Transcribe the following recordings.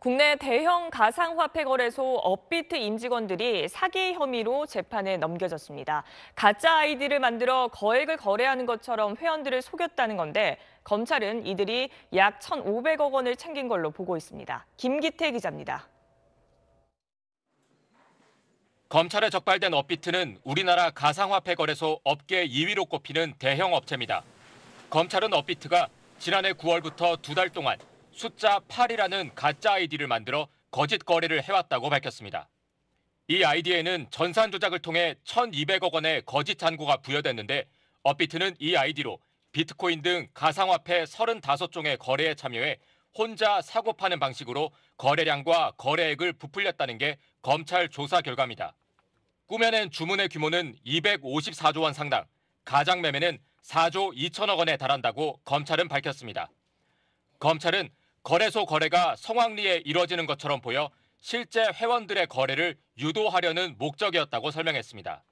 국내 대형 가상화폐 거래소 업비트 임직원들이 사기 혐의로 재판에 넘겨졌습니다. 가짜 아이디를 만들어 거액을 거래하는 것처럼 회원들을 속였다는 건데 검찰은 이들이 약 1,500억 원을 챙긴 걸로 보고 있습니다. 김기태 기자입니다. 검찰에 적발된 업비트는 우리나라 가상화폐 거래소 업계 2위로 꼽히는 대형 업체입니다. 검찰은 업비트가 지난해 9월부터 두 달 동안 숫자 8이라는 가짜 아이디를 만들어 거짓 거래를 해왔다고 밝혔습니다. 이 아이디에는 전산 조작을 통해 1,200억 원의 거짓 잔고가 부여됐는데 업비트는 이 아이디로 비트코인 등 가상화폐 35종의 거래에 참여해 혼자 사고 파는 방식으로 거래량과 거래액을 부풀렸다는 게 검찰 조사 결과입니다. 꾸며낸 주문의 규모는 254조 원 상당, 가장 매매는 4조 2천억 원에 달한다고 검찰은 밝혔습니다. 검찰은 거래소 거래가 성황리에 이뤄지는 것처럼 보여 실제 회원들의 거래를 유도하려는 목적이었다고 설명했습니다.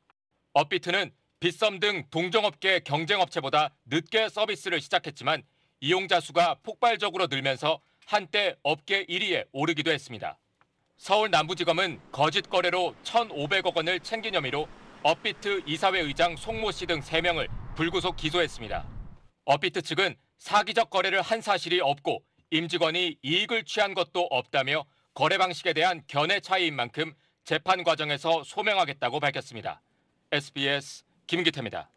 업비트는 빗썸 등 동종업계 경쟁업체보다 늦게 서비스를 시작했지만 이용자 수가 폭발적으로 늘면서 한때 업계 1위에 오르기도 했습니다. 서울 남부지검은 거짓 거래로 1,500억 원을 챙긴 혐의로 업비트 이사회 의장 송모 씨 등 3명을 불구속 기소했습니다. 업비트 측은 사기적 거래를 한 사실이 없고 임직원이 이익을 취한 것도 없다며 거래 방식에 대한 견해 차이인 만큼 재판 과정에서 소명하겠다고 밝혔습니다. SBS 김기태입니다.